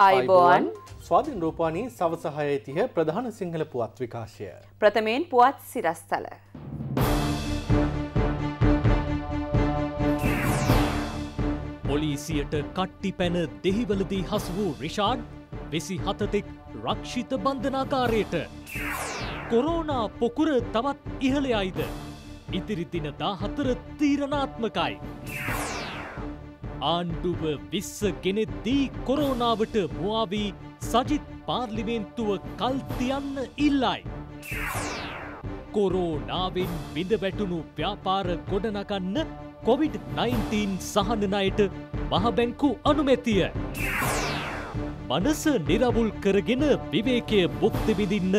අයිබෝන් ස්වාධීන් රූපානී සවසහය තිය ප්‍රධාන සිංහල පුවත් විකාශය. ප්‍රථමයෙන් පුවත් සිරස්තල. පොලීසියට කට්ටි පැන දෙහිවලදී හස වූ රිෂාඩ් වෙසි හතතෙක් රක්ෂිත බන්ධනාකාරයට. කොරෝනා පොකුර තවත් ඉහළ අයිද. ඉතිරිදින දා හතර තීරණාත්මකයි. ආණ්ඩුව විස්ස ගෙනෙද්දී කොරෝනාවට මවාවී සජිත් පාර්ලිමේන්තුව කල්තියන්න ඉල්ලයි. කොරෝනාවෙන් බිඳ වැටුණු ව්‍යාපාර ගොඩනගන්න කොවිD-19 සහනනයට මහබැංකු අනුමැතිය. මනස නිරවුල් කරගෙන විවේකය බුක්තිවිදින්න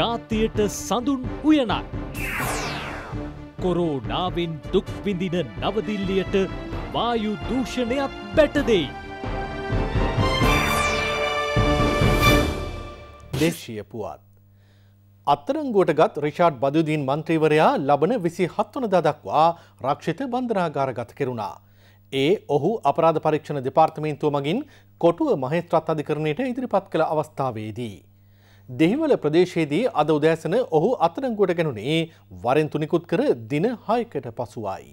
ජාතියට සඳුන් උයනක්. කොරෝනාවෙන් දුක්විඳින නවදිල්ලියට වායු දූෂණයක් පැටදෙයි. දේශීය පුවත්. අත්තරංගුවට ගත් රිෂාඩ් බදුදීන් මන්ත්‍රීවරයා ලබන විසි හත්වනදා දක්වා රක්ෂිත බන්ධනාගාරගත කෙරුණා. ඒ ඔහු අපරාධ පරීක්ෂණ දෙපාර්තමේන්තුව මගින් කොටුව මහේත්‍රත් අධිකරණයට ඉදිරිපත් කළ අවස්ථාවේදී. දෙහිවල ප්‍රදේශයේදී අද උදෑසන ඔහු අතරංගුවට ගැනුනේ වරෙන් තුනිකුත් කර දින හයකට පසුවයි.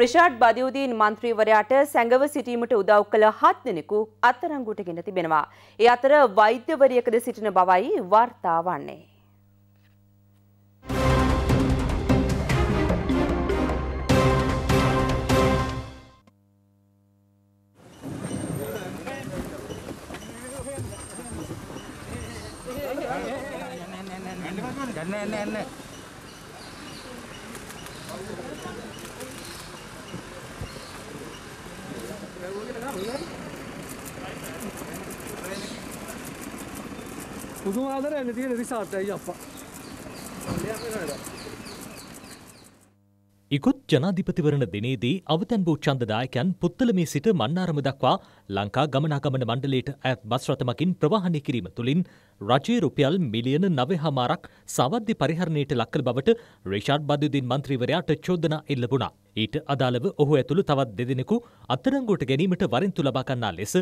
රිෂාඩ් බදියුදීන් මන්ත්‍රීවරයාට සැඟව සිටීමට උදව් කළ හත් දෙනෙකු අත්තරංගුට ගෙන තිබෙනවා. ඒ අතර වෛද්‍යවරියකද සිටින බවයි වාර්තා වන්නේ. නෑ නෑ නෑ පුදුම ආදරයක් තියෙන රිසාර්ට් එකයි අප්පා ජනාධිපතිවරණ දිනේදී අවතැන් වූ චන්දදායකයන් පුත්තලමේ සිට මන්නාරම දක්වා ලංකා ගමනාගමන මණ්ඩලයට ඇත් බස් රථමකින් ප්‍රවාහනය කිරීම තුළින් රජයේ රුපියල් මිලියන නවහමාරක් සවද්‍ය පරිහරණයට ලක්කල් බවට රේෂාඩ් බදුදීන් මන්ත්‍රීවරයාට චෝදනා එල්ල වුණා. ඊට අදාළව ඔහු ඇතුළු තවත් දෙදෙනෙකු අත්තරංගුවට ගැනීමට වරින්තු ලබාගන්නා ලෙස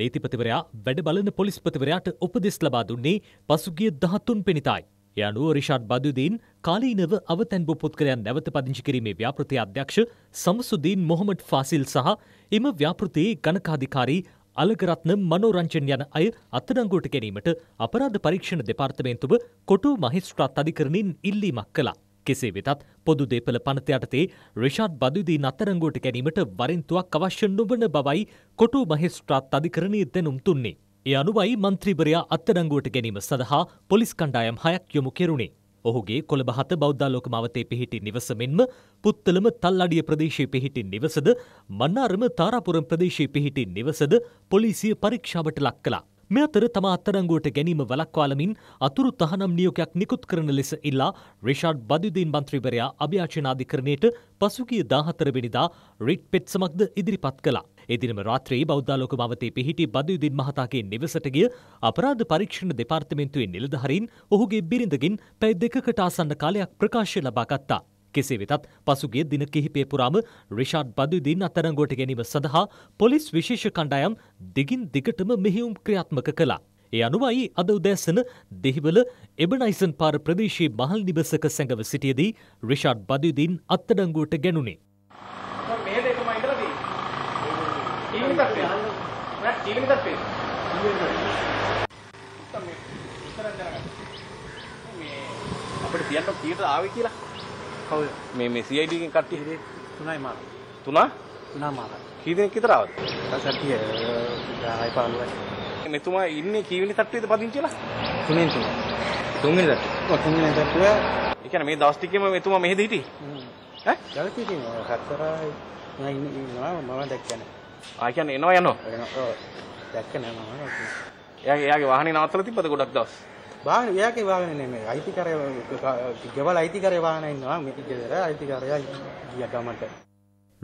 නීතිපතිවරයා වැඩ බලන පොලිස්පතිවරයාට උපදෙස් ලබා දුන්නේ පසුගිය දහතුන් පෙනිතයි. එය අනුව රිෂාඩ් බදුදීන් කාලීනව අවතැන්බු පුත්කරයන් නැවත පදිංචි කිරීමේ ව්‍යාපෘති අධ්‍යක්ෂ සමසුදීන් මොහොමඩ් ෆාසිල් සහ එම ව්‍යාපෘතියේ ගණකාධිකාරී අලගරත්න මනෝරංචන් යන අය අත්අඩංගුවට ගැනීමට අපරාධ පරීක්ෂණ දෙපාර්තමේන්තුව කොටු මහිස්ත්‍රාත් අධිකරණින් ඉල්ලීමක් කළා. කෙසේ වෙතත් පොදු දේපල පනත යටතේ රිෂාඩ් බදුදී නතරංගුවට ගැනීමට වරින්තුවක් අවශ්‍ය නොවන බවයි කොටු මහිස්ත්‍රාත් අධිකරණයේ දැනුම් තුන්නේ. ඒ අනුවයි මන්ත්‍රීවරයා අත්අඩංගුවට ගැනීම සඳහා පොලිස් කණ්ඩායම් හයක් යොමු කෙරුණේ. ඔහුගේ කොළඹහත බෞද්ධාලෝක මවතේ පිහිටි නිවස මෙන්ම පුත්තලම තල්ලඩිය ප්‍රදේශයේ පිහිටි නිවසද මන්නාරම තාරාපුරම් ප්‍රදේශයේ පිහිටි නිවසද පොලිසිය පරීක්ෂාවට ලක් කළා. මේ අතර තම අත්අඩංගුවට ගැනීම වළක්වාලමින් අතුරු තහනම් නියෝගයක් නිකුත් කරන ලෙස ඉල්ලා රිෂාඩ් බදුදීන් මන්ත්‍රීවරයා අභියාචනාධිකරණයට පසුගිය 14 වෙනිදා රිට් පෙත්සමක්ද ඉදිරිපත් කළා. එදිනම රාත්‍රයේ බෞද්ධාලෝක භවතේ පිහිටි බදුයුදින් මහතාගේ නිවසට ගිය අපරාධ පරීක්ෂණ දෙපාර්තමේන්තුවේ නිලධාරීන් ඔහුගේ බිරිඳගෙන් පැය දෙකකට ආසන්න කාලයක් ප්‍රකාශය ලබා ගත්තා. කෙසේ වෙතත් පසුගිය දින කිහිපය පුරාම රිෂාඩ් බදුයුදින් අත්අඩංගුවට ගැනීම සඳහා පොලිස් විශේෂ කණ්ඩායම් දිගින් දිගටම මෙහෙයුම් ක්‍රියාත්මක කළා. ඒ අනුවයි අද උදෑසන දෙහිවල එබනයිසන් පාර ප්‍රදේශයේ මහල් නිවසක සැඟව සිටියදී රිෂාඩ් බදුයුදින් අත්අඩංගුවට ගැනුණේ. కిలోమీటర్ కిలోమీటర్ ఫీజు අපට තියන්න තීරට ආව කියලා කවද මේ මේ CID එකෙන් කට්ටිය තුනයි මාර තුනා තුනා මාර කී දෙනෙක් විතර ආවද සතිය 10යි 15යි මෙතුමා ඉන්නේ කී වෙනි තට්ටුවේද පදිංචිලා තුනෙන් තුන තුන්වෙනි තට්ටුව ඔව් තුන්වෙනි තට්ටුව ඒ කියන්නේ මේ දවස් ටිකේම මෙතුමා මෙහෙද හිටියේ ඈ ජලපීටින් හතරයි නෑ ඉන්නවා මම දැක්කේ නෑ ආ කියන්නේ එනවා යනවා. එනවා. දැක්ක නෑ මම. එයාගේ එයාගේ වාහනේ නවත්තලා තිබ්බද ගොඩක් දවස්? වාහනේ එයාගේ වාහනේ නෙමෙයි. අයිතිකාරය ගෙවල් අයිතිකාරය වාහන ඉන්නවා. මේක ගෙදර අයිතිකාරයා ගියා ගමට.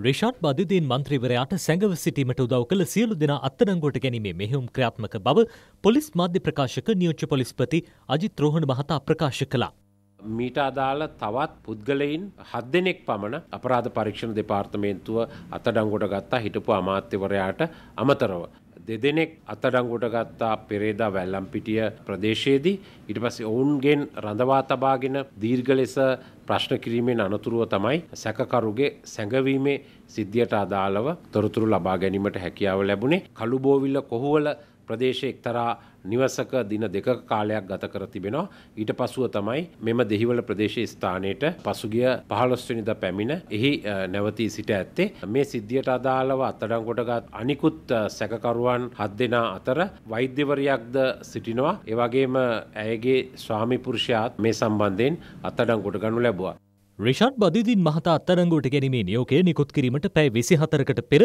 රිෂාඩ් බදුදීන් මන්ත්‍රීවරයාට සැඟව සිටීමට උදව් කළ සියලු දෙනා අත්අඩංගුවට ගැනීමේ මෙහෙයුම් ක්‍රියාත්මක බව පොලිස් මාධ්‍ය ප්‍රකාශක නියෝජ්‍ය පොලිස්පති අජිත් රෝහණ මහතා ප්‍රකාශ කළා. මීට අදාළ තවත් පුද්ගලයින් හත් දෙනෙක් පමණ අපරාධ පරීක්ෂණ දෙපාර්තමේන්තුව අතඩංගොට ගත්තා හිටපු අමාත්‍යවරයාට අමතරව. දෙදෙනෙක් අතඩංගොට ගත්තා පෙරේදා වැල්ලම් පිටිය ප්‍රදේශයේදී ඉට පස්සේ ඔවුන්ගෙන් රඳවා තබාගෙන දීර්ග ලෙස ප්‍රශ්න කිරීමෙන් අනතුරුව තමයි සැකකරුගේ සැඟවීමේ සිද්ධියට අදාළව තොරතුරු ලබා ගැනීමට හැකියාව ලැබුණේ කළුබෝවිල්ල කොහුවල ප්‍රදේශය එක්තරා නිවසක දින දෙක කාලයක් ගත කර තිබෙනවා ඊට පසුව තමයි මෙම දෙහිවල ප්‍රදේශ ස්ථානයට පසුගිය පහළොස්වනිද පැමිණ එහි නැවතී සිට ඇත්තේ මේ සිද්ධියට අදාළව අත්තඩංකොටගත් අනිකුත් සැකකරුවන් හත් දෙනා අතර වෛද්‍යවරයක්ද සිටිනවා එවගේම ඇයගේ ස්වාමිපුරුෂයාත් මේ සම්බන්ධයෙන් අත්තඩංකොට ගනු ලැබවා රිෂාඩ් බදිදින් මහතා අත්තරංගුවට ගැනීමේ නියෝගය නිකුත් කිරීමට පැය විසි හතරකට පෙර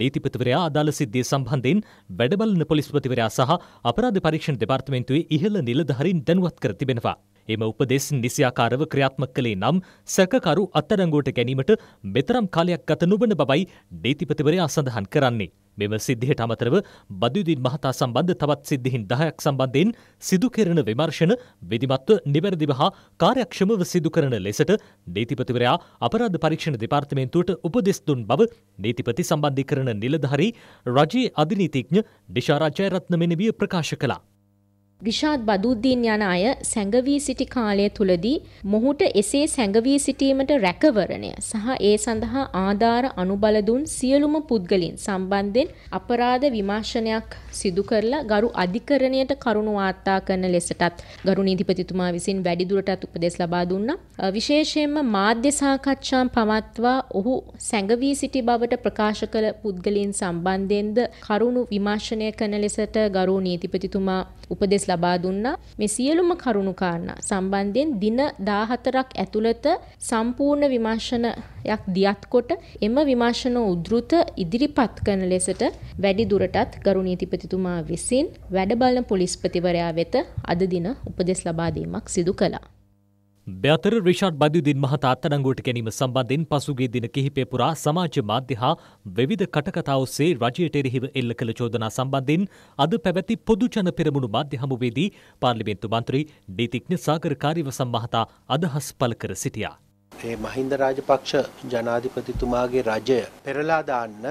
නීතිපතිවරයා අදාළ සිද්ධිය සම්බන්ධයෙන් වැඩබලන පොලිස්පතිවරයා සහ අපරාධ පරීක්ෂණ දෙපාර්තමේන්තුවේ ඉහළ නිලධහරින් දැනුවත් කර තිබෙනවා. එම උපදෙස් නිසියාකාරව ක්‍රියාත්මක කළේ නම් සැකකරු අත්තරංගුවට ගැනීමට මෙතරම් කාලයක් ගත නොබන බවයි නීතිපතිවරයා සඳහන් කරන්නේ. මෙම සිද්ධියට අමතරව බදුදින් මහතා සම්බන්ධ තවත් සිද්ධීන් දහයක් සම්බන්ධයෙන් සිදු කෙරෙන විමර්ශන විධිමත්ව නිවැරදිව හා කාර්යක්ෂමව සිදු කරන ලෙසට නීතිපතිවරයා අපරාධ පරීක්ෂණ දෙපාර්තමේන්තුවට උපදෙස් දුන් බව නීතිපති සම්බන්ධීකරණ නිලධාරී රජයේ අධිනීතිඥ දිශාරාජයරත්න මෙනවිය ප්‍රකාශ කළා. ගිෂාත් බදුද්දීන් යන අය සැඟවී සිටි කාලය තුළදී මොහුට එසේ සැඟවී සිටීමට රැකවරණය සහ ඒ සඳහා ආධාර අනුබලදුන් සියලුම පුද්ගලින් සම්බන්ධෙන් අපරාධ විමර්ශනයක් සිදු කරලා ගරු අධිකරණයට කරුණු වාර්තා කරන ලෙසටත් ගරු නීතිපතිතුමා විසින් වැඩිදුරටත් උපදෙස් ලබා දුන්නා විශේෂයෙන්ම මාධ්‍ය සාකච්ඡාම් පවත්වා ඔහු සැඟවී සිටි බවට ප්‍රකාශ කළ පුද්ගලින් සම්බන්ධයෙන්ද කරුණු විමර්ශනය කරන ලෙසට ගරු නීතිපතිතුමා උපදෙස් උපදෙස් ලබා දුන්නා. මේ සියලුම කරුණු කාරණා සම්බන්ධයෙන් දින 14ක් ඇතුළත සම්පූර්ණ විමර්ශනයක් දියත් කොට එම විමර්ශන උද්ෘත ඉදිරිපත් කරන ලෙසට වැඩි දුරටත් ගරු නීතිපතිතුමා විසින් වැඩ බලන පොලිස්පතිවරයා වෙත අද දින උපදෙස් ලබා දීමක් සිදු කළා. බැතර රිෂාඩ් බදුදින් මහතා අත්අඩංගුවට ගැනීම සම්බන්ධයෙන් පසුගිය දින කිහිපය පුරා සමාජ මාධ්‍ය හා විවිධ කටකතා ඔස්සේ රජයට එරෙහිව එල්ල කළ චෝදනා සම්බන්ධයෙන් අද පැවැති පොදු ජන පෙරමුණු මාධ්‍ය හමුවේදී පාර්ලිමේන්තු මන්ත්‍රී නීතිඥ සාගර කාර්යවසම් මහතා අදහස් පළ කර සිටියා. ඒ මහින්ද රාජපක්ෂ ජනාධිපතිතුමාගේ රජය පෙරලා දාන්න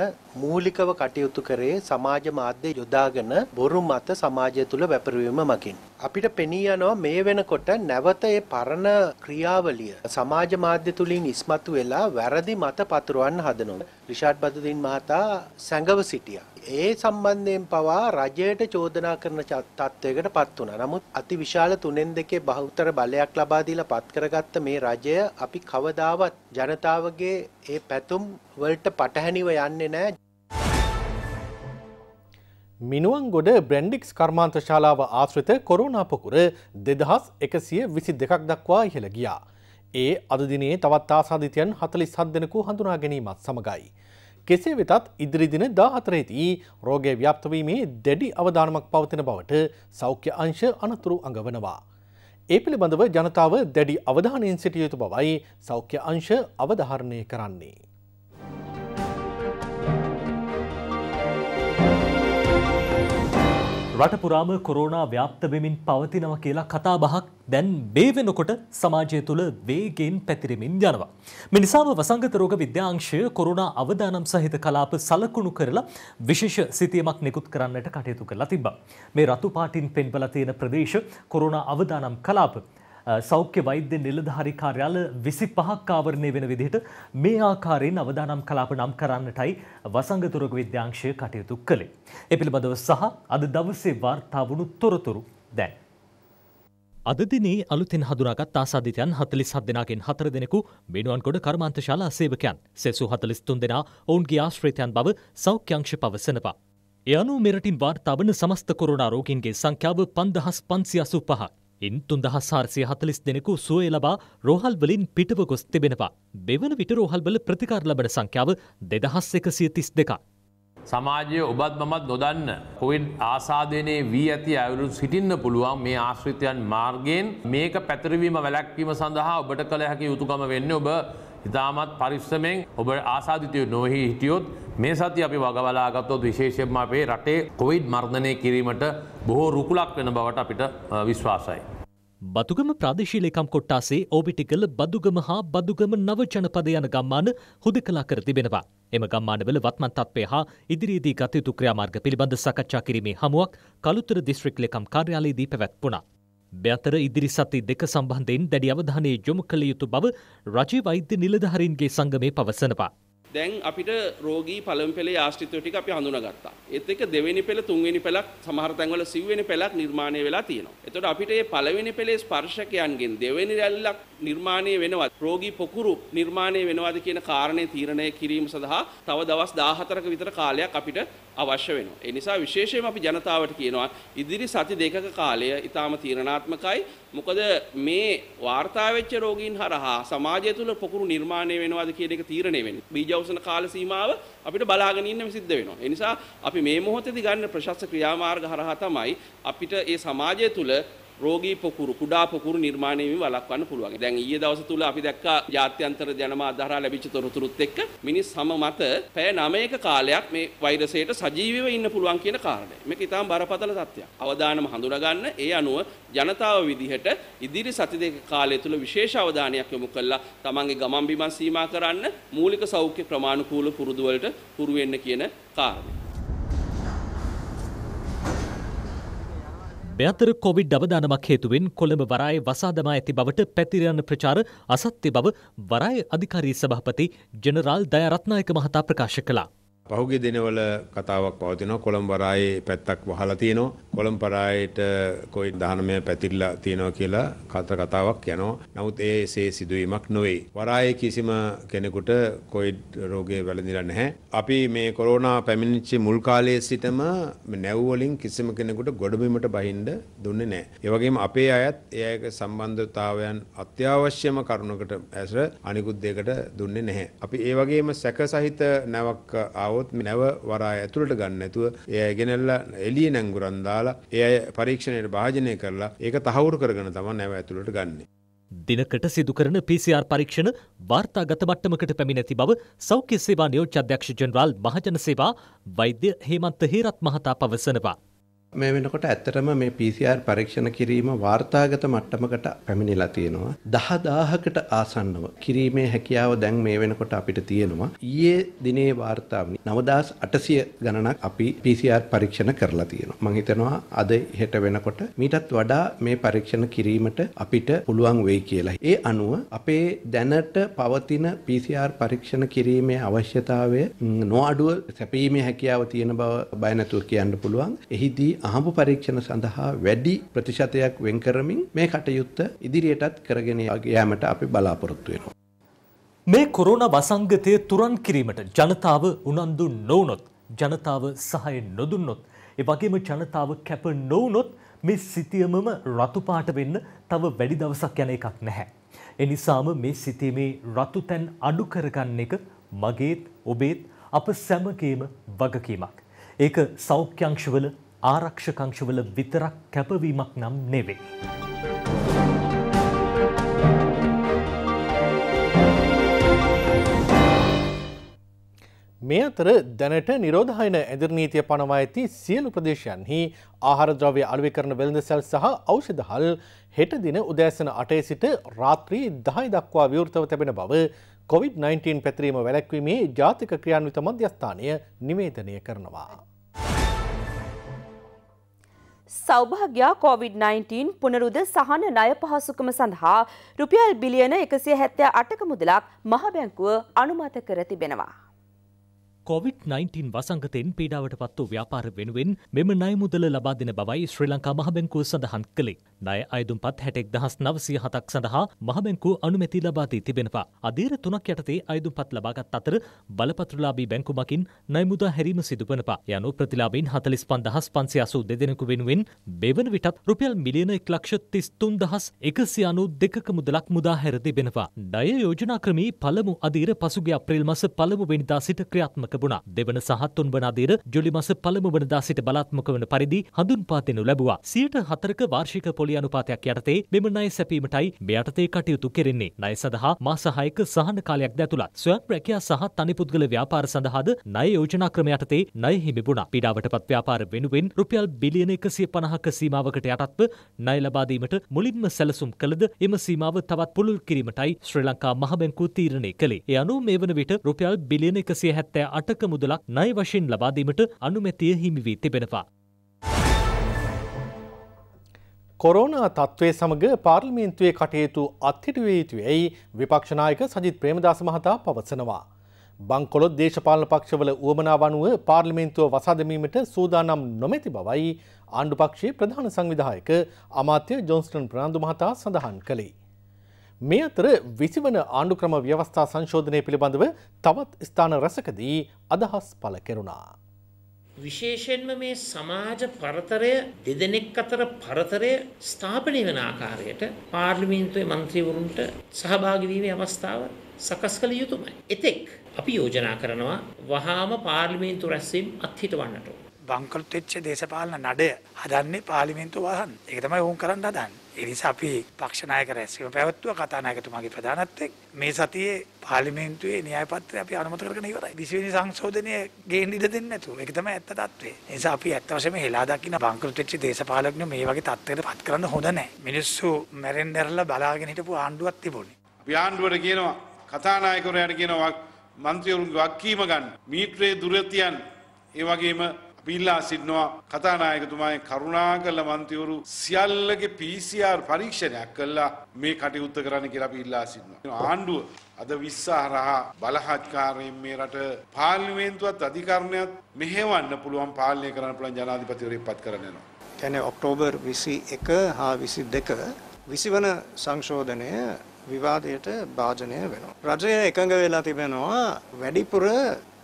මූලිකව කටයුතු කරේ සමාජ මාධ්‍ය යොදාගෙන බොරු මත සමාජය තුළ වැපරවීම මකින්. අපිට පෙනී යනවා මේ වෙනකොට නැවත ඒ පරණ ක්‍රියාවලිය සමාජ මාධ්‍ය තුලින් ඉස්මතු වෙලා වැරදි මත පතුරවන්න හදනවා. රිෂාඩ් බදුදීන් මහතා සැඟව සිටියා. ඒ සම්බන්ධයෙන් පවා රජයට චෝදනා කරන තත්ත්වයකට පත් වුණා. නමුත් අතිවිශාල තුනෙන් දෙකේ බහුතර බලයක් ලබා දීලා පත් කරගත්ත මේ රජය අපි කවදාවත් ජනතාවගේ ඒ පැතුම් වලට පටහැනිව යන්නේ නැහැ. මිනුවන්ගොඩ බ්‍රැන්ඩික්ස් කර්මාන්ත ශාලාව ආශ්‍රිත කොරුණාපොකුර දෙදහස් එකසිය විසි දෙකක් දක්වා ඉහළ ගියා. ඒ අදදිනේ තවත් ආසාධිතයන් හතලි සද්දනකු හඳුනා ගැනීමත් සමඟයි. කෙසේ වෙතත් ඉදිරිදින දාහතරේදී රෝගය ව්‍යප්තවීමේ දැඩි අවධානමක් පවතින බවට සෞඛ්‍ය අංශ අනතුරු අඟවනවා. ඒ පිළිබඳව ජනතාව දැඩි අවධානයෙන් සිටියයුතු බවයි සෞඛ්‍ය අංශ අවධාරණය කරන්නේ. රටපුරාම කොරෝනා ව්‍යාප්ත වෙමින් පවතිනවා කියලා කතා බහක් දැන් බේවෙනකොට සමාජය තුළ වේගෙන් පැතිරෙමින් යනවා. මිනිසාම වසංගත රෝග විද්‍යාංශය කොරුණා අවදානම් සහිත කලාප සලකුණු කරලා විශේෂ සිතියමක් නිකුත් කරන්නට කටයුතු කරලා තිබ්බා. මේ රතු පාටින් පෙන්වලා තියෙන ප්‍රදේශ කොරුණා අවදානම් කලාප සෞඛ්‍ය වෛද්‍ය නිලධාරි කාර්යාල විසි පහක් ආවරණය වෙන විදිහට මේ ආකාරයෙන් අවදානම් කලාප නම් කරන්නටයි වසංගතුරග විද්‍යාංශය කටයුතු කළේ. එ පිළිබඳව සහ අද දවසේ වාර්තා වුණු තොරතුරු දැන්. අද දිනේ අලුතෙන් හඳුනාගත් ආසාධිතයන් හතලිස් හත් දෙනාගෙන් හතර දෙනෙකු මිනුවන්ගොඩ කර්මාන්ත ශාලා සේවකයන් සෙසු හතලිස් තුන් දෙනා ඔවුන්ගේ ආශ්‍රිතයන් බව සෞඛ්‍යංශ පවසනවා. එයනු මෙරටින් වාර්තාාවන සමස්ත කොරුණා රෝගීන්ගේ සංඛ්‍යාව පන්දහස් පන්සි අසු පහක්. ඉන් තුන්දහස්සාර්සිය හතලිස් දෙනෙකු සුවය ලබා රෝහල්වලින් පිටව ගොස් තිබෙනවා. දෙවන විට රෝහල්වල ප්‍රතිකාර ලබන සංඛ්‍යාව දෙදහස් එකසිය තිස් දෙකක්. සමාජය ඔබත් මමත් නොදන්න කොවින් ආසාධනයේ වී ඇති ඇවුරු සිටින්න පුළුවන් මේ ආශ්‍රිතයන් මාර්ගයෙන් මේක පැතරවීම වැලැක්වීම සඳහා ඔබට කළ හැකි යුතුකම වෙන්න ඔබ ඉතාමත් පරිස්සමෙන් ඔබ ආසාධිතය නොහි හිටියොත් මේ සති අපි වගවලාගත්තොත් විශේෂයෙන්ම අපේ රටේ කොවිඩ් මර්ධනය කිරීමට බොහෝ රුකුලක් වෙන බවට අපිට විශ්වාසයි. බතුගම ප්‍රාදේශීලේකම් කොට්ටාසේ ඕබිටිකල බදුගම හා බදුගම නවජනපද යන ගම්මාන හුද කලා කර තිබෙනවා. එම ගම්මානවල වත්මන් තත්වය හා ඉදිරියේදී ගතයුතු ක්‍රියාමාර්ග පිළිබඳ සකච්ඡා කිරීමේ හමුවක් කළුතර දිස්ත්‍රික් ලේකම් කාර්යාලයේදී පැවැත්වුණා. මෙතර ඉදිරි සති දෙක සම්බන්ධයෙන් දැඩි අවධානය යොමු කළ යුතු බව රජයේ වෛද්‍ය නිලධාරීන්ගේ සංගමය පවසනවා. දැන් අපිට රෝගී පළමු පෙළේ ආශ්‍රිතව ටික අපි හඳුනාගත්තා. ඒත් එක්ක දෙවෙනි පෙළ තුන්වෙනි පෙළක් සමහර තැන්වල සිව්වෙනි පෙළක් නිර්මාණය වෙලා තියෙනවා. එතකොට අපිට මේ පළවෙනි පෙළේ ස්පර්ශකයන්ගෙන් දෙවෙනි රැල්ලක් නිර්මාණය වෙනවා. රෝගී පොකුරු නිර්මාණය වෙනවාද කියන කාරණේ තීරණය කිරීම සඳහා තව දවස් 14ක විතර කාලයක් අපිට අවශ්‍ය වෙනවා. ඒ නිසා විශේෂයෙන්ම අපි ජනතාවට කියනවා ඉදිරි සති දෙකක කාලය ඊටාම තීරණාත්මකයි. මොකද මේ වාර්තා වෙච්ච රෝගීන් හරහා සමාජය තුළ පොකුරු නිර්මාණය වෙනවාද කියන එක තීරණය වෙන්නේ. බීජ අවසන කාල සීමාව අපිට බලාගෙන ඉන්න සිද්ධ වෙනවා. ඒ නිසා අපි මේ මොහොතේදී ගන්න ප්‍රශස්ත ක්‍රියාමාර්ග හරහා තමයි අපිට ඒ සමාජය තුළ රෝගී පොකුරු කුඩා පොකුරු නිර්මාණය වීම වළක්වන්න පුළුවන්. දැන් ඊයේ දවස තුල අපි දැක්කා ජාත්‍යන්තර ජනමා අධාරා ලැබිච්ච තොරතුරුත් එක්ක මිනිස් සම මත පැය 9ක කාලයක් මේ වෛරසයට සජීවීව ඉන්න පුළුවන් කියන කාරණය. මේක ඊටාම් බරපතල තත්ත්වයක්. අවදානම හඳුනාගන්න ඒ අනුව ජනතාව විදිහට ඉදිරි සති දෙක කාලය තුල විශේෂ අවධානයක් යොමු කරලා තමන්ගේ ගමන් බිමන් සීමා කරන්න මූලික සෞඛ්‍ය ප්‍රමාණිකූල පුරුදු වලට පුරු වෙන්න කියන කාරණය. මෙතර කොවිඩ් අවදානමක් හේතුවෙන් කොළඹ වරාය වසාදමා ඇති බවට පැතිරයන ප්‍රචාර අසත්‍ය බව වරාය අධිකාරී සභාපති ජනරාල් දයරත්නායක මහතා ප්‍රකාශ කළා. පහුගේ දිනවල කතාවක් පවතිනවා කොළඹරායේ පැත්තක් වහලා තියෙනවා කොළඹරායට කොයි 19 පැතිරලා තියෙනවා කියලා කතර කතාවක් යනවා. නමුත් ඒ එසේ සිදුවීමක් නොවේ. වරායේ කිසිම කෙනෙකුට කොවිඩ් රෝගය වැළඳිලා නැහැ. අපි මේ කොරෝනා පැමිණිච්ච මුල් කාලයේ සිටම නැව් වලින් කිසිම කෙනෙකුට ගොඩබිමට බහින්න දුන්නේ නැහැ. ඒ වගේම අපේ අයත් ඒ අයක සම්බන්ධතාවයන් අත්‍යවශ්‍යම කරුණකට ඇසර අනිකුත් දෙයකට දුන්නේ නැහැ. අපි ඒ වගේම සැක සහිත නැවක් ආව આવොත් නැව වරාය ඇතුළට ගන්න නැතුව එය ගෙනල්ලා එළිය නැංගුරන් දාලා එය පරීක්ෂණයට භාජනය කරලා ඒක තහවුරු කරගෙන තමයි නැව ඇතුළට ගන්නේ. දිනකට සිදු කරන PCR පරීක්ෂණ වාර්තාගත මට්ටමකට පැමිණ ඇති බව සෞඛ්‍ය සේවා නියෝජ්‍ය අධ්‍යක්ෂ ජෙනරාල් මහජන සේවා වෛද්‍ය හේමන්ත හේරත් මහතා පවසනවා. මේ වෙනකොට ඇත්තටම මේ PCR පරීක්ෂණ කිරීම වාර්තාගත මට්ටමකට පැමිණිලා තියෙනවා. 10000කට ආසන්නව කිරීමේ හැකියාව දැන් මේ වෙනකොට අපිට තියෙනවා. ඊයේ දිනේ වාර්තා 9800 ගණනක් අපි PCR පරීක්ෂණ කරලා තියෙනවා. මම හිතනවා අද හෙට වෙනකොට මීටත් වඩා මේ පරීක්ෂණ කිරීමට අපිට පුළුවන් වෙයි කියලා. ඒ අනුව අපේ දැනට පවතින PCR පරීක්ෂණ කිරීමේ අවශ්‍යතාවය නොඅඩුව සැපීමේ හැකියාව තියෙන බව බය නැතුව කියන්න පුළුවන්. එහිදී අහඹු පරීක්ෂණ සඳහා වැඩි ප්‍රතිශතයක් වෙන් කරමින් මේ කටයුත්ත ඉදිරියටත් කරගෙන යාමට අපි බලාපොරොත්තු වෙනවා. මේ කොරෝනා වසංගතය තුරන් කිරීමට ජනතාව උනන්දු නොවුනොත් ජනතාව සහය නොදුන්නොත් ඒ වගේම ජනතාව කැප නොවුනොත් මේ සිතියමම රතුපාට වෙන්න තව වැඩි දවසක් යන එකක් නැහැ. එනිසාම මේ සිතීමේ රතු තැන් අඩු කරගන්න එක මගේත් ඔබේත් අප සැමගේම වගකීමක්. ඒක සෞඛ්‍යංශවල ආරක්ෂක අංශවල විතරක් කැපවීමක් නම් නෙවෙයි. මේ අතර දැනට නිරෝධහයන ඇදිරනීතිය පනවා ඇති සියලු ප්‍රදේශයන්හි ආහාරද්‍රව්‍ය අලුවි කරන වෙළඳ සැල් සහ අෞෂධහල් හෙට දින උදෑසන අටේ සිට රාත්‍රී දහයි දක්වා විවෘතව තැබෙන බව COVID-19 පැතරීම වැලැක්වීමේ ජාතික ක්‍රියාන්විත මධ්‍යස්ථානය නිවේදනය කරනවා. සෞභාග්‍යා COොVID-19 පුනරුද සහන ණය පහසුකම සඳහා රුපියල් බිලියන එකසිය හැත්තෑ අටක මුදලක් මහබැංකුව අනුමත කර තිබෙනවා. කොවිD-19 වසංගතයෙන් පීඩාවට පත් වූ ව්‍යාපාර වෙනුවෙන් මෙම නයමුදල ලබා දෙන බවයි ශ්‍රී ලංකා මහබැංකුව සඳහන් කළේ. ණය අයදුම්පත් හැටෙක් දහස් නවසිය හතක් සඳහා මහබැංකුව අනුමැති ලබා දී තිබෙනවා. අදීර තුනක් යටතේ අයදුම්පත් ලබාගත් අතර බලපත්‍රලාභී බැංකුමකින් නයමුදා හැරීම සිදුවනවා. යනු ප්‍රතිලාභීන් 45580 දෙදෙනෙකු වෙනුවෙන් බෙවන විටත් රුපියල් මිලියන 133192ක මුදලක් මුදා හැර තිබෙනවා. ණය යෝජනා ක්‍රමී පළමු අදීර පසුගිය අප්‍රේල් මස පළමු වෙනිදා සිට ක්‍රියාත්මක සලකපුුණා දෙවන සහත්තුන් වන අදේර ජුලි මස පළමු වනදා සිට බලාත්මක වන පරිදි හඳුන්පාතෙනු ලැබවා සියට හතරක වාර්ෂික පොලි අනුපාතයක් යටතේ මෙම නය සැපීමටයි මෙයටතේ කටයුතු කෙරෙන්නේ නය සඳහා මාසහයක සහන කාලයක් දැතුළත් ස්වයම් රැකයා සහ තනිපුද්ගල ව්‍යාපාර සඳහාද නය යෝජනා ක්‍රම යටතේ නය හිමිබුණා පිඩාවට පත් ව්‍යාපාර වෙනුවෙන් රුපියල් බිලියන එකසිය පණහක සීමාවකට යටත්ව නය ලබාදීමට මුලින්ම සැලසුම් කළද එම සීමාව තවත් පුළුල් කිරීමටයි ශ්‍රී ලංකා මහබැංකු තීරණය කළේ එයනු මේ වන විට රුපියල් බිලියන එකසිය හැත්තෑ අටක මුදලක් ණය වශයෙන් ලබාදීමට අනුමැතිය හිමි වී තිබෙනවා. කොරෝනා තත්ත්වය සමඟ පාර්ලිමේන්තුවේ කටයුතු අත්හිටුවේ යුතු ඇයි විපක්ෂනායක සජිත් ප්‍රේමදාස මහතා පවසනවා. බංකොලොත් දේශපාලන පක්ෂවල වුවමනාව අනුව පාර්ලිමේන්තුව වසාදමීමට සූදානම් නොමැති බවයි ආණ්ඩුපක්ෂයේ ප්‍රධාන සංවිධායක අමාත්‍ය ජොන්ස්ටන් ප්‍රනාන්දු මහතා සඳහන් කළේ. මේ අතර විසිවන ආණ්ඩුක්‍රම ව්‍යවස්ථා සංශෝධනය පිළිබඳව තවත් ස්ථාන රැසකදී අදහස් පළ කෙරුණා. විශේෂයෙන්ම මේ සමාජ පරතරය දෙදෙනෙක් අතර පරතරය ස්ථාපනය වන ආකාරයට පාර්ලිමේන්තුවේ මන්ත්‍රීවරුන්ට සහභාගී වීමේ අවස්ථාව සකස් කළ යුතුමයි. එතෙක් අපි යෝජනා කරනවා වහාම පාර්ලිමේන්තු රැස්වීම අත්හිටවන්නට. බංකොලොත් වෙච්ච දේශපාලන නඩය හදන්නේ පාර්ලිමේන්තු වාහන. ඒක තමයි ඕන් කරන්න හදන්නේ. එනිසා අපි පක්ෂ නායක රැස්වීම පැවැත්වුවා කතානායකතුමාගේ ප්‍රධානත්වයෙන් මේ සතියේ පාර්ලිමේන්තුවේ න්‍යාය පත්‍රය අපි අනුමත කරගෙන ඉවරයි. 20 වෙනි සංශෝධනය ගේන්න ඉඩ දෙන්නේ නැතුව. ඒක තමයි ඇත්ත తත්වේ. ඒ නිසා අපි ඇත්ත වශයෙන්ම හෙලා දකින්න බංකෘත් වෙච්ච දේශපාලකයෝ මේ වගේ තත්ත්වයකට පත් කරන්න හොඳ නැහැ. මිනිස්සු මැරෙන්න ඇරලා බලාගෙන හිටපු ආණ්ඩුවක් තිබුණේ. අපි ආණ්ඩුවට කියනවා කතානායකවරයාට කියනවා മന്ത്രിවරුන්ගේ වගකීම ගන්න. මීටරේ දුර තියන්න. ඒ වගේම පිල්ලා සිටනවා කතානායකතුමායි කරුණාකරලා මන්ත්‍රීවරු සියල්ලගේ PCR පරීක්ෂණයක් කළා මේ කටයුත්ත කරන්න කියලා අපි ඉල්ලා සිටිනවා. ආණ්ඩුව අද 20 හරහා බලහත්කාරයෙන් මේ රට පාර්ලිමේන්තුවත් අධිකරණයත් මෙහෙවන්න පුළුවන් පාලනය කරන්න පුළුවන් ජනාධිපතිවරයෙක් පත් කරගෙන යනවා. කියන්නේ ඔක්තෝබර් 21 හා 22 විසිවන සංශෝධනය විවාදයට භාජනය වෙනවා. රජය එකඟ වෙලා තිබෙනවා වැඩිපුර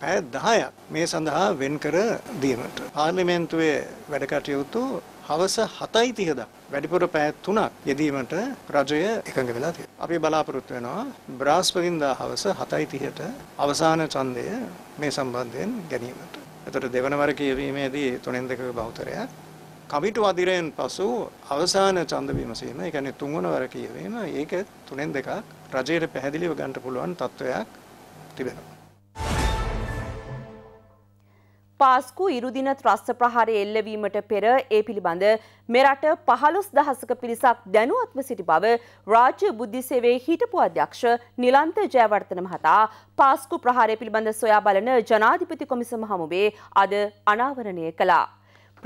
පැය 10ක් මේ සඳහා වෙන්කර දීමට. පාර්ලිමේන්තුවේ වැඩ කටයුතු හවස 7:30 දා වැඩිපුර පැය 3ක් යෙදීමට රජය එකඟ වෙලා තියෙනවා. අපි බලාපොරොත්තු වෙනවා බ්‍රහස්පතින්දා හවස 7:30ට අවසාන ඡන්දය මේ සම්බන්ධයෙන් ගැනීමට. එතකොට දෙවන වර කියවීමේදී තුනෙන් දෙකක බහුතරයක් කමිටු අධිරයෙන් පසු අවසාන ඡන්ද විමසීම, ඒ කියන්නේ තුන්වන වර කියවීම, ඒක තුනෙන් දෙකක් රජයට පැහැදිලිව ගන්න පුළුවන් තත්වයක් තිබෙනවා. පාස්කු ඉරුදින ත්‍රස්ස ප්‍රහාරය එල්ලවීමට පෙර ඒ පිළිබඳ මෙරට පහළොස් දහසක පිරිසක් දැනුවත්ව සිටි බව රාජ්‍ය බුද්ධිසේවේ හිටපු අධ්‍යක්ෂ නිලන්ත ජයවර්තන මහතා පාස්කු ප්‍රහාරය පිළිබඳ සොයා බලන ජනාධිපති කොමිසම හමුවේ අද අනාවරණය කළා.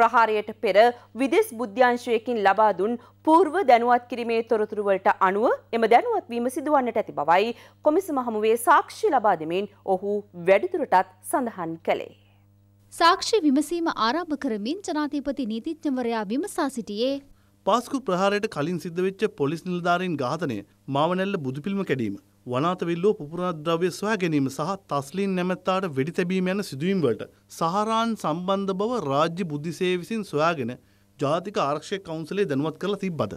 ප්‍රහාරයට පෙර විදෙස් බුද්ධ්‍යංශයකින් ලබා දුන් పూర్ව දැනුවත් කිරීමේ තොරතුරු වලට අනුව එම දැනුවත් වීම සිදුවන්නට ඇති බවයි කොමිසම හමුවේ සාක්ෂි ලබා දෙමින් ඔහු වැඩිදුරටත් සඳහන් කළේ. සාක්ෂි විමසීම ආරම්භ කරමින් ජනාධිපති නීතිඥවරයා විමසා සිටියේ පාස්කු ප්‍රහාරයට කලින් සිද්ධ වෙච්ච පොලිස් නිලධාරීන් ඝාතනය මාවනැල්ල බුදුපිල්ම කැඩීම වනාතවිල්ලෝ පුපුරාද්‍රව්‍ය සොයා ගැනීම සහ තස්ලින් නැමැත්තාට වෙඩි තැබීම යන සිදුවීම්වලට සහරාන් සම්බන්ධ බව රාජ්‍ය බුද්ධිසේ විසින් සොයාගෙන ජාතික ආරක්ෂය කවුන්සලේ දැනුවත් කරලා තිබ්බද.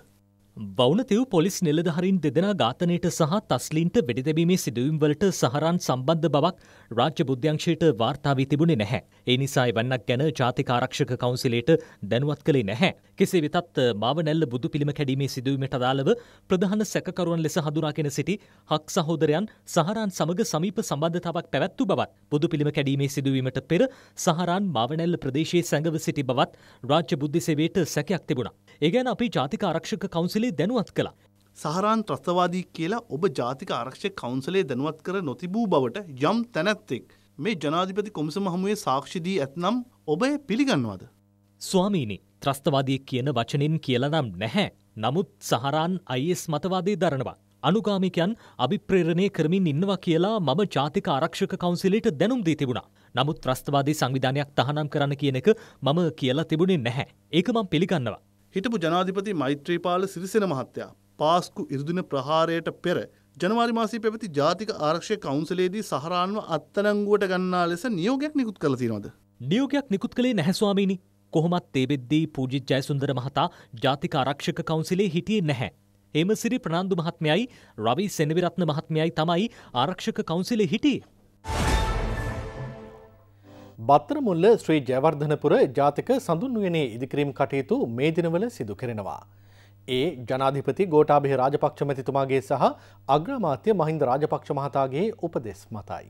බෞනතිව් පොලිස් නිලධහරින් දෙදෙන ඝාතනයට සහ තස්ලින්ට වෙඩිදැබීමේ සිදුවම්වලට සහරන් සම්බන්ධ බවක් රාජ්‍ය බුද්‍යංශයට වාර්තාාවී තිබුණේ නැහැ. ඒ නිසායි වන්නක් ගැන ජාතිකාරක්ෂක කවුන්සිලේට දැනුවත් කළේ නැහැ. කෙසේ වෙතත් මාවනැල්ල බුදු පිළිම කැඩීමේ සිදුවීමට අදාළව ප්‍රධාන සැකකරුවන් ලෙස හඳුනාගෙන සිටි හක් සහෝදරයන් සහරන් සමග සමීප සම්බන්ධතාවක් පැවැත්තු බවත් බුදු පිළිම කැඩීමේ සිදුවීමට පෙර සහරන් මාවනැල්ල ප්‍රදේශයේ සැඟව සිටි බවත් රාජ්‍ය බුද්ධි සේවයට සැකයක් තිබුණා. ඒ ගැන අපි ජාතික ආරක්ෂක කවුන්සිලේ දැනුවත් කළා. සහරාන් ත්‍රස්තවාදී කියලා ඔබ ජාතික ආරක්ෂක කවුන්සලේ දැනුවත් කර නොතිබූ බවට යම් තැනැත්තෙක් මේ ජනාධිපති කොමිසම හමුවේ සාක්ෂි දී ඇත්නම් ඔබ පිළිගන්නවද? ස්වාමීනි ත්‍රස්තවාදී කියන වචනින් කියලනම් නැහැ. නමුත් සහරාන් අයිස් මතවාදය දරනවා. අනුගාමිකයන් අභිප්‍රේරණය කරමින් ඉන්නවා කියලා මම ජාතික ආරක්ෂක කවන්සිලට දැනුම් දී තිබුණා. නමුත් ත්‍රස්තවාදී සංවිධානයක් තහනම් කරන්න කියන එක මම කියලා තිබුණේ නැහැ. ඒක මම පිළිගන්නවා. හිටපු ජනාධිපති මෛත්‍රීපාල සිරිසෙන මහත්තයා පාස්කු ඉරිදින ප්‍රහාරයට පෙර ජනවාරි මාසී පැවති ජාතික ආරක්ෂය කවුන්සලේදී සහරාන්ව අත්තනංගුවට ගන්නා ලෙස නියෝගයක් නිකුත් කළ තියෙනවද? නියෝගයක් නිකුත් කළේ නැහැ ස්වාමීනි. කොහොමත් ඒ වෙද්දී පූජිත් ජයසුන්දර මහතා ජාතික ආරක්ෂක කවුන්සිලේ හිටියේ නැහැ. හේමසිරි ප්‍රනාන්දු මහත්මයයි රවි සෙනවිරත්න මහත්මයයි තමයි ආරක්ෂක කවුන්සිලේ හිටියේ. බත්තරමුල්ල ශ්‍රී ජයවර්ධනපුර ජාතික සඳුන්වුවනේ ඉදිකිරීම් කටයුතු මේ දිනවල සිදු කරනවා. ඒ ජනාධිපති ගෝටාභිහි රාජපක්ෂ මැතිතුමාගේ සහ අග්‍රමාත්‍ය මහින්ද රාජපක්ෂ මහතාගේ උපදෙස් මතයි.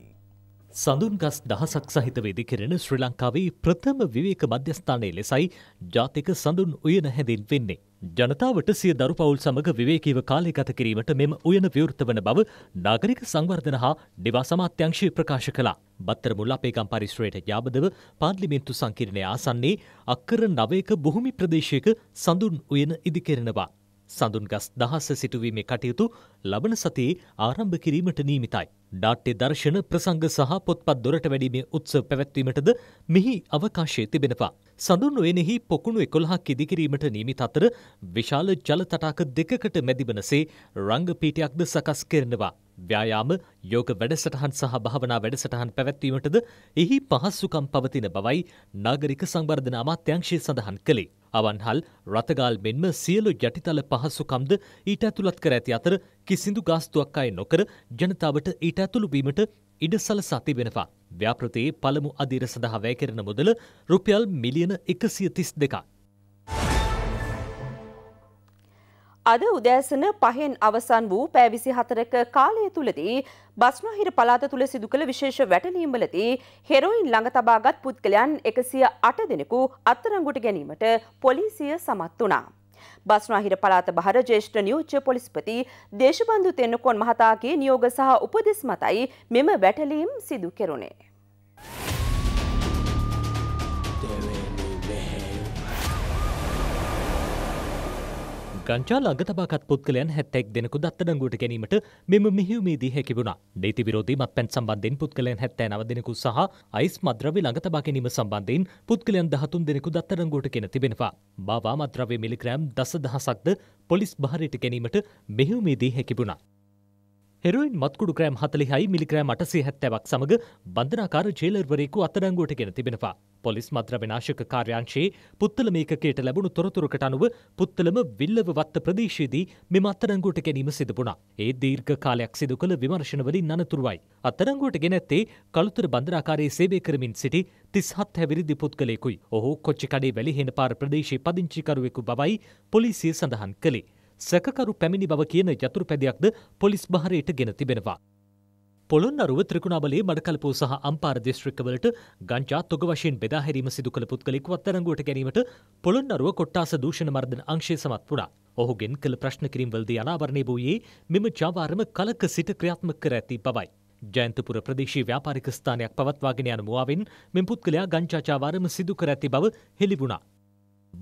සඳුන්ගස් දහසක් සහිත වෙදි කෙරෙන ශ්‍රී ලංකාවේ ප්‍රථම විවේක මධ්‍යස්ථානය ලෙසයි ජාතික සඳුන් උයන හැඳින් වෙන්නේ. ජනතාවට සිය දරු පවුල් සමඟ විවේකීව කාලය ගත කිරීමට මෙම උයන විවෘත වන බව නාගරික සංවර්ධන හා නිවා සමාත්‍යංශය ප්‍රකාශ කළා. බත්තර මුල් අපේකම් පරිශ්‍රයට යාබදව පාර්ලිමේන්තු සංකීර්ණය ආසන්නේ අක්කර නවයක බොහොමි ප්‍රදේශයක සඳුන් උයන ඉදිකෙරෙනවා. සඳුන්ගස් දහස සිටුවීමේ කටයුතු ලබන සතියේ ආරම්භ කිරීමට නීමිතයි. නාට්‍ය දර්ශන ප්‍රසංග සහ පොත්පත් දොරට වැඩීමේ උත්සව පැවැත්වීමටද මෙහි අවකාශය තිබෙනවා. සඳුන් වෙනෙහි පොකුණු එකොළහක් ඉදිකිරීමට නීමිත අතර විශාල ජල තටාක දෙකකට මැදිවනසේ රංගපීටයක්ද සකස් කරනවා. ව්‍යයාම යෝග වැඩසටහන් සහ භාවනා වැඩසටහන් පැවැත්වීමටද එහි පහස්සුකම් පවතින බවයි නාගරික සංවර්ධන අමාත්‍යංශය සඳහන් කළේ. අවන්හල් රථගාල් මෙන්ම සියලු යටිතල පහසුකම්ද ඊට ඇතුළත් කර ඇති අතර කිසිදු ගාස්තුවක් අය නොකර ජනතාවට ඊට ඇතුළු වීමට ඉඩ සලසා තිබෙනවා. ව්‍යාපෘතියේ පළමු අදිර සඳහා වැය කරන මුදල රුපියල් මිලියන එකසිය තිස් දෙකක්. අද උදෑසන පහෙන් අවසන් වූ පෑවිසි හතරක කාලය තුළදී බස්නොහිර පලාත තුළ සිදු කළ විශේෂ වැටලීම්වලදී හෙරෝයින් ළඟ තබාගත් පුද්ගලයන් එකසිය අට දෙනෙකු අත්තරංගුට ගැනීමට පොලිසිය සමත් වනා. බස්නාහිර පලාත බහර ජේෂ්ඨ නියෝච්ච පොලිස්පති දේශබන්ධු තෙන්නකොන් මහතාගේ නියෝග සහ උපදෙස් මතයි මෙම වැටලීම් සිදු කෙරුණේ. ගංචා ළඟ තබාගත් පුද්ගලයන් හැත්තැක් දෙනෙකු දත්තඩංගුවට ගැනීමට මෙම මිහිවමීදී හැකි වුණා. නීති විරෝධී මත්පැන් සම්බන්ධයෙන් පුද්ගලයන් හැත්තෑ නව දෙනෙකු සහ අයිස් මද්‍රව්‍ය ළඟ තබා ගැනීම සම්බන්ධයෙන් පුද්ගලයන් දහතුන් දෙනෙකු දත්තඩංගුවට ගෙන තිබෙනවා. බාවා මද්‍රව්‍ය මිලිග්‍රෑම් දස දහසක්ද පොලිස් භාරයට ගැනීමට මෙහිවමීදී හැකි වුණා. හෙරුයින් මත්කුඩු ග්‍රෑම් හතලිහයි මිලිග්‍රෑම් අටසේ හැත්තැවක් සමඟ බන්ධනාකාර ජේලර්වරයෙකු අත්තරංගුවට ගෙන තිබෙනවා. පොලිස් මද්‍රවනාශක කාර්යාංශයේ පුත්තලම ඒකකයට ලැබුණු තොරතුරකට අනුව පුත්තලම විල්ලව වත්ත ප්‍රදේශයේදී මෙම අත්තරංගුවට ගැනීම සිදුපුණා. ඒ දීර්ඝ කාලයක් සිදු කළ විමර්ශනවලින් අනතුරුවයි. අත්තරංගුවට ගෙන ඇත්තේ කළුතර බන්දරාකාරයේ සේවය කරමින් සිටි තිස්හත් හැවිරිදි පුද්ගලයෙකුයි. ඔහු කොච්චිකඩේ වැලිහෙන පාර ප්‍රදේශයේ පදිංචිකරුවෙකු බවයි පොලිසිය සඳහන් කළේ. සැකකරු පැමිණි බව කියන යතුරු පැදයක්ද පොලිස් භාරයට ගෙන තිබෙනවා. පොළොන්නරුව ත්‍රිකුණාමලේ මඩකලපෝ සහ අම්පාර දිස්ත්‍රික්කවලට ගංජා තොග වශයෙන් බෙදා හැරීම සිදු කළ පුද්ගලෙක් වත්තරංගුවට ගැනීමට පොළොන්නරුව කොට්ටාස දූෂණ මර්ධන අංශය සමත් වුණා. ඔහුගෙන් කළ ප්‍රශ්න කිරීම්වලදී අනාවරණය වූයේ මෙම ජාවාරම කලක සිට ක්‍රියාත්මක කර ඇති බවයි. ජයන්තපුර ප්‍රදේශී ව්‍යාපාරික ස්ථානයක් පවත්වාගෙන යන මුවාවෙන් මෙම පුද්ගලයා ගංජා ජාවාරම සිදු කර ඇති බව හෙළි වුණා.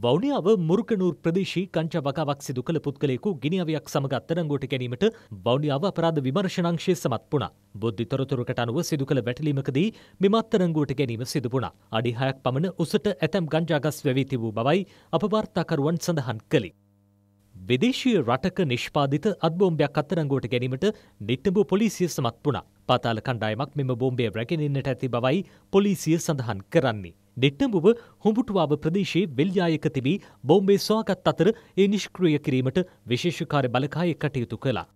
වෞනියාව මුරුකනූර් ප්‍රදේශී කංචා වකාවක් සිදු කළ පුද්ගලයෙකු ගිනිියාවයක් සමඟ අත්තරංගෝට ගැනීමට වෞනියාව අපරාධ විමර්ශනංශය සමත් වුණ. බුද්ධි තොරතුරකට අනුව සිදු කළ වැටලීමකදී මෙම අත්තරංගෝට ගැනීම සිදුපුුණ. අඩිහයක් පමණ උසට ඇතැම් ගංජාගස් වැවීති වූ බවයි අපවාර්තාකරුවන් සඳහන් කළි. විදේශීය රටක නිෂ්පාධිත අත්බෝම්භයක් අත්තරංගෝට ගැනීමට නිට්ටඹ පොලිසිය සමත් වුණ. පාතාල කණ්ඩායමක් මෙම බෝම්බය රැගෙනන්නට ඇති බවයි පොලිසිය සඳහන් කරන්නේ. නිට්ටඹුව හොඹුටුවාව ප්‍රදේශයේ වෙල්යායක තිබී බෝම්බේ සොයාගත් අතර එය නිෂ්ක්‍රිය කිරීමට විශේෂ කාර්ය බළකායේ කටයුතු කළා.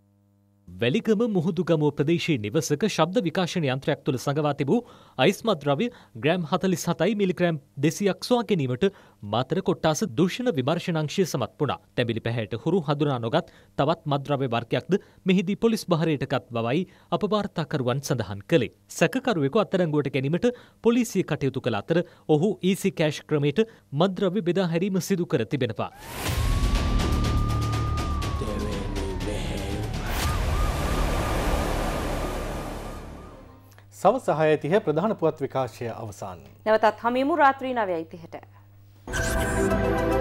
වැලිගම මුහුදුගම ප්‍රදේශයේ නිවසක ශබ්ද විකාශන යන්ත්‍රයක් තුළ සඟවා තිබූ අයිස්මත් ද්‍රව්‍ය ග්‍රෑම් හතලිස් හතයි මිලිග්‍රෑම් දෙසියක් සොයා ගැනීමට මාතර කොට්ටාස දූෂණ විමර්ශනංශය සමත් වුණා. තැඹිලි පැහැයට හුරු හඳුනා නොගත් තවත් මද්‍රව්‍ය වර්ගයක්ද මෙහිදී පොලිස් බහරයටගත් බවයි අප වාර්තාකරුවන් සඳහන් කළේ. සැකකරුවෙකු අත්අඩංගුවට ගැනීමට පොලිසිය කටයුතු කළ අතර ඔහු ඊසි e කෑෂ් ක්‍රමයට මද්‍රව්‍ය බෙදා හැරීම සිදු කර තිබෙනවා. සවස හයතිහ ප්‍රධාන පුවත් විකාශය අවසන්. නැවතත් හමිමු රාත්‍රී නවයයිතිහට. Thank you.